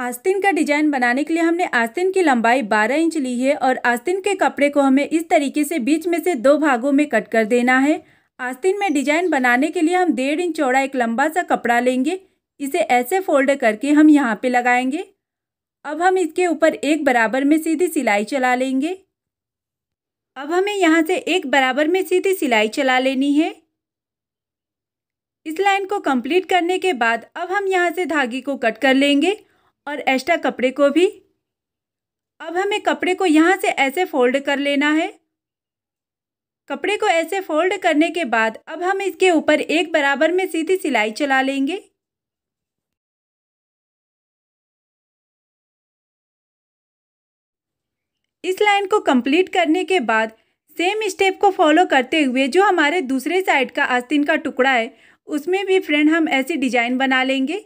आस्तीन का डिजाइन बनाने के लिए हमने आस्तीन की लंबाई 12 इंच ली है और आस्तीन के कपड़े को हमें इस तरीके से बीच में से दो भागों में कट कर देना है आस्तीन में डिजाइन बनाने के लिए हम डेढ़ इंच चौड़ा एक लंबा सा कपड़ा लेंगे इसे ऐसे फोल्ड करके हम यहाँ पे लगाएंगे अब हम इसके ऊपर एक बराबर में सीधी सिलाई चला लेंगे अब हमें यहाँ से एक बराबर में सीधी सिलाई चला लेनी है इस लाइन को कंप्लीट करने के बाद अब हम यहाँ से धागे को कट कर लेंगे और एक्स्ट्रा कपड़े को भी अब हमें कपड़े को यहाँ से ऐसे फोल्ड कर लेना है कपड़े को ऐसे फोल्ड करने के बाद अब हम इसके ऊपर एक बराबर में सीधी सिलाई चला लेंगे इस लाइन को कंप्लीट करने के बाद सेम स्टेप को फॉलो करते हुए जो हमारे दूसरे साइड का आस्तीन का टुकड़ा है उसमें भी फ्रेंड हम ऐसी डिजाइन बना लेंगे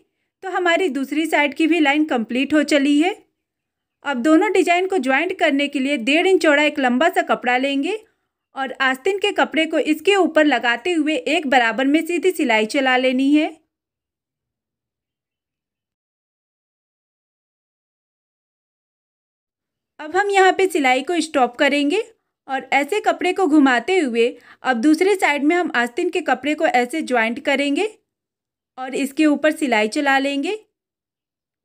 तो हमारी दूसरी साइड की भी लाइन कंप्लीट हो चली है अब दोनों डिजाइन को ज्वाइंट करने के लिए डेढ़ इंच चौड़ा एक लंबा सा कपड़ा लेंगे और आस्तीन के कपड़े को इसके ऊपर लगाते हुए एक बराबर में सीधी सिलाई चला लेनी है अब हम यहाँ पे सिलाई को स्टॉप करेंगे और ऐसे कपड़े को घुमाते हुए अब दूसरे साइड में हम आस्तीन के कपड़े को ऐसे ज्वाइंट करेंगे और इसके ऊपर सिलाई चला लेंगे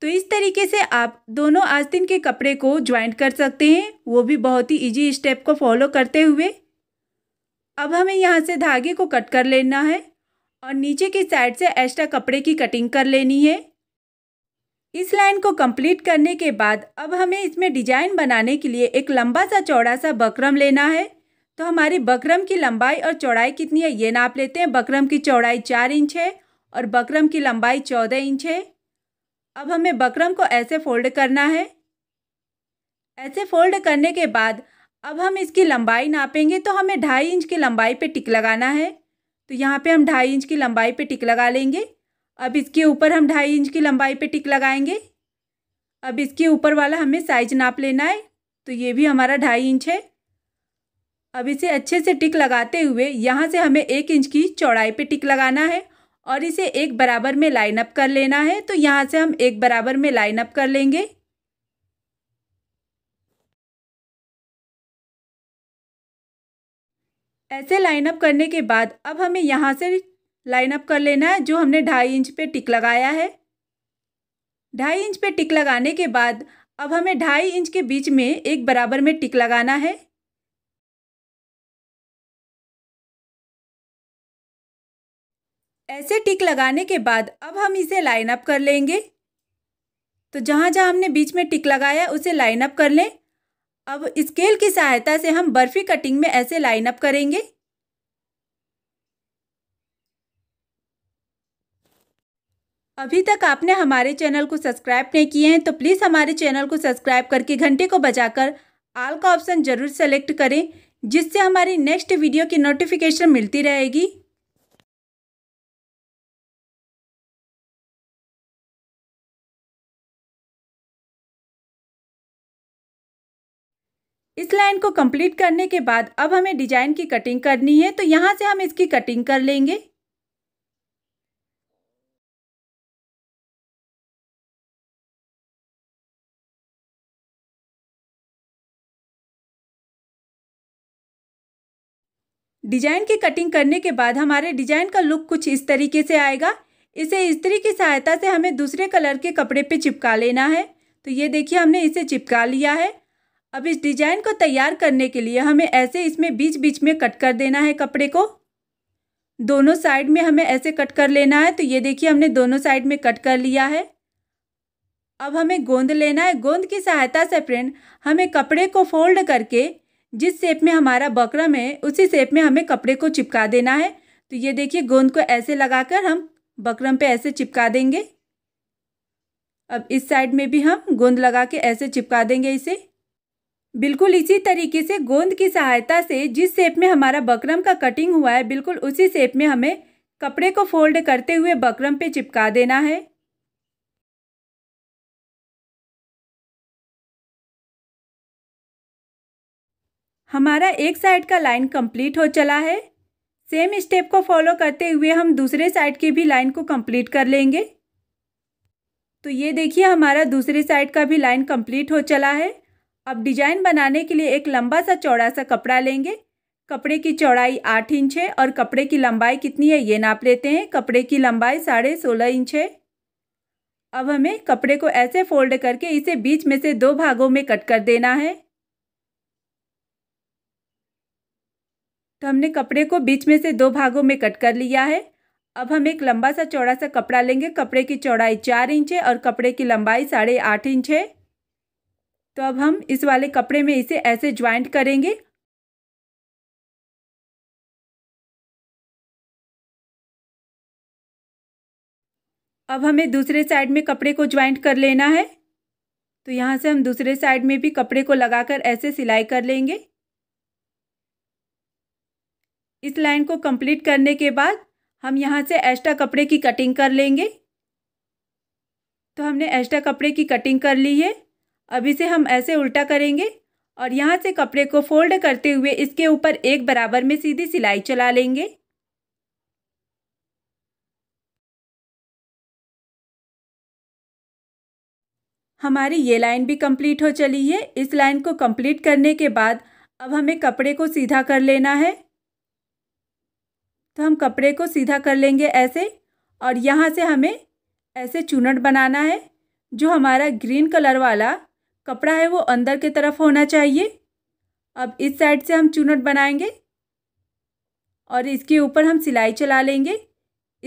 तो इस तरीके से आप दोनों आस्तीन के कपड़े को ज्वाइंट कर सकते हैं वो भी बहुत ही इजी स्टेप को फॉलो करते हुए अब हमें यहाँ से धागे को कट कर लेना है और नीचे की साइड से एक्स्ट्रा कपड़े की कटिंग कर लेनी है इस लाइन को कंप्लीट करने के बाद अब हमें इसमें डिजाइन बनाने के लिए एक लंबा सा चौड़ा सा बकरम लेना है तो हमारी बकरम की लंबाई और चौड़ाई कितनी है ये नाप लेते हैं बकरम की चौड़ाई चार इंच है और बकरम की लंबाई चौदह इंच है अब हमें बकरम को ऐसे फोल्ड करना है ऐसे फोल्ड करने के बाद अब हम इसकी लंबाई नापेंगे तो हमें ढाई इंच की लंबाई पे टिक लगाना है तो यहाँ पे हम ढाई इंच की लंबाई पे टिक लगा लेंगे अब इसके ऊपर हम ढाई इंच की लंबाई पे टिक लगाएंगे अब इसके ऊपर वाला हमें साइज नाप लेना है तो ये भी हमारा ढाई इंच है अब इसे अच्छे से टिक लगाते हुए यहाँ से हमें एक इंच की चौड़ाई पे टिक लगाना है और इसे एक बराबर में लाइन अप कर लेना है तो यहाँ से हम एक बराबर में लाइन अप कर लेंगे ऐसे लाइन अप करने के बाद अब हमें यहाँ से लाइन अप कर लेना है जो हमने ढाई इंच पे टिक लगाया है ढाई इंच पे टिक लगाने के बाद अब हमें ढाई इंच के बीच में एक बराबर में टिक लगाना है ऐसे टिक लगाने के बाद अब हम इसे लाइन अप कर लेंगे तो जहाँ जहाँ हमने बीच में टिक लगाया उसे लाइन अप कर लें अब स्केल की सहायता से हम बर्फ़ी कटिंग में ऐसे लाइन अप करेंगे अभी तक आपने हमारे चैनल को सब्सक्राइब नहीं किए हैं तो प्लीज़ हमारे चैनल को सब्सक्राइब करके घंटे को बजाकर आल का ऑप्शन ज़रूर सेलेक्ट करें जिससे हमारी नेक्स्ट वीडियो की नोटिफिकेशन मिलती रहेगी इस लाइन को कंप्लीट करने के बाद अब हमें डिजाइन की कटिंग करनी है तो यहाँ से हम इसकी कटिंग कर लेंगे डिजाइन की कटिंग करने के बाद हमारे डिजाइन का लुक कुछ इस तरीके से आएगा इसे इस्त्री की सहायता से हमें दूसरे कलर के कपड़े पे चिपका लेना है तो ये देखिए हमने इसे चिपका लिया है अब इस डिजाइन को तैयार करने के लिए हमें ऐसे इसमें बीच बीच में कट कर देना है कपड़े को दोनों साइड में हमें ऐसे कट कर लेना है तो ये देखिए हमने दोनों साइड में कट कर लिया है अब हमें गोंद लेना है गोंद की सहायता से फ्रेंड हमें कपड़े को फोल्ड करके जिस शेप में हमारा बकरम है उसी शेप में हमें कपड़े को चिपका देना है तो ये देखिए गोंद को ऐसे लगाकर हम बकरम पे ऐसे चिपका देंगे अब इस साइड में भी हम गोंद लगा के ऐसे चिपका देंगे इसे बिल्कुल इसी तरीके से गोंद की सहायता से जिस शेप में हमारा बकरम का कटिंग हुआ है बिल्कुल उसी शेप में हमें कपड़े को फोल्ड करते हुए बकरम पे चिपका देना है हमारा एक साइड का लाइन कंप्लीट हो चला है सेम स्टेप को फॉलो करते हुए हम दूसरे साइड की भी लाइन को कंप्लीट कर लेंगे तो ये देखिए हमारा दूसरे साइड का भी लाइन कंप्लीट हो चला है अब डिजाइन बनाने के लिए एक लंबा सा चौड़ा सा कपड़ा लेंगे कपड़े की चौड़ाई आठ इंच है और कपड़े की लंबाई कितनी है ये नाप लेते हैं कपड़े की लंबाई साढ़े सोलह इंच है अब हमें कपड़े को ऐसे फोल्ड करके इसे बीच में से दो भागों में कट कर देना है तो हमने कपड़े को बीच में से दो भागों में कट कर लिया है अब हम एक लंबा सा चौड़ा सा कपड़ा लेंगे कपड़े की चौड़ाई चार इंच है और कपड़े की लंबाई साढ़े आठ इंच है तो अब हम इस वाले कपड़े में इसे ऐसे ज्वाइंट करेंगे अब हमें दूसरे साइड में कपड़े को ज्वाइंट कर लेना है तो यहाँ से हम दूसरे साइड में भी कपड़े को लगाकर ऐसे सिलाई कर लेंगे इस लाइन को कंप्लीट करने के बाद हम यहाँ से एक्स्ट्रा कपड़े की कटिंग कर लेंगे तो हमने एक्स्ट्रा कपड़े की कटिंग कर ली है अभी से हम ऐसे उल्टा करेंगे और यहाँ से कपड़े को फोल्ड करते हुए इसके ऊपर एक बराबर में सीधी सिलाई चला लेंगे हमारी ये लाइन भी कंप्लीट हो चली है इस लाइन को कंप्लीट करने के बाद अब हमें कपड़े को सीधा कर लेना है तो हम कपड़े को सीधा कर लेंगे ऐसे और यहाँ से हमें ऐसे चूनट बनाना है जो हमारा ग्रीन कलर वाला कपड़ा है वो अंदर के तरफ होना चाहिए अब इस साइड से हम चुनट बनाएंगे और इसके ऊपर हम सिलाई चला लेंगे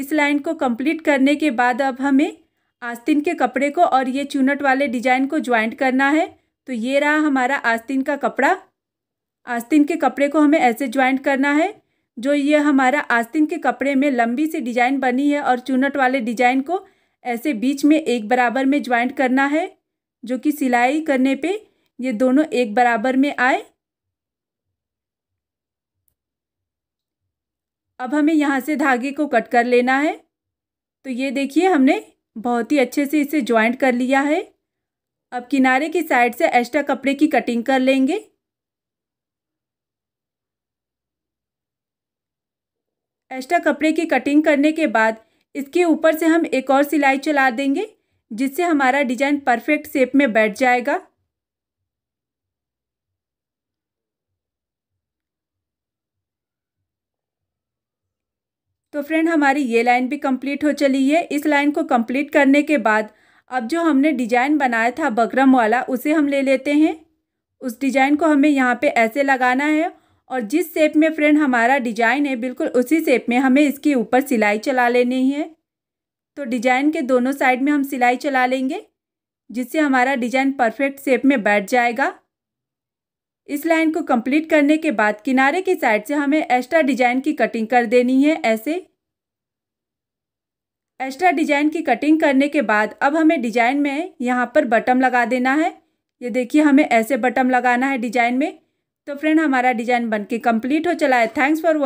इस लाइन को कंप्लीट करने के बाद अब हमें आस्तीन के कपड़े को और ये चूनट वाले डिजाइन को ज्वाइंट करना है तो ये रहा हमारा आस्तीन का कपड़ा आस्तीन के कपड़े को हमें ऐसे ज्वाइंट करना है जो ये हमारा आस्तीन के कपड़े में लंबी सी डिजाइन बनी है और चुनट वाले डिजाइन को ऐसे बीच में एक बराबर में ज्वाइंट करना है जो कि सिलाई करने पे ये दोनों एक बराबर में आए अब हमें यहाँ से धागे को कट कर लेना है तो ये देखिए हमने बहुत ही अच्छे से इसे ज्वाइंट कर लिया है अब किनारे की साइड से एक्स्ट्रा कपड़े की कटिंग कर लेंगे एक्स्ट्रा कपड़े की कटिंग करने के बाद इसके ऊपर से हम एक और सिलाई चला देंगे जिससे हमारा डिजाइन परफेक्ट शेप में बैठ जाएगा तो फ्रेंड हमारी ये लाइन भी कंप्लीट हो चली है इस लाइन को कंप्लीट करने के बाद अब जो हमने डिजाइन बनाया था बकरम वाला उसे हम ले लेते हैं उस डिजाइन को हमें यहाँ पे ऐसे लगाना है और जिस शेप में फ्रेंड हमारा डिजाइन है बिल्कुल उसी शेप में हमें इसके ऊपर सिलाई चला लेनी है तो डिजाइन के दोनों साइड में हम सिलाई चला लेंगे जिससे हमारा डिजाइन परफेक्ट शेप में बैठ जाएगा इस लाइन को कंप्लीट करने के बाद किनारे की साइड से हमें एक्स्ट्रा डिजाइन की कटिंग कर देनी है ऐसे एक्स्ट्रा डिजाइन की कटिंग करने के बाद अब हमें डिजाइन में यहाँ पर बटम लगा देना है ये देखिए हमें ऐसे बटम लगाना है डिजाइन में तो फ्रेंड हमारा डिजाइन बनके कंप्लीट हो चला है थैंक्स फॉर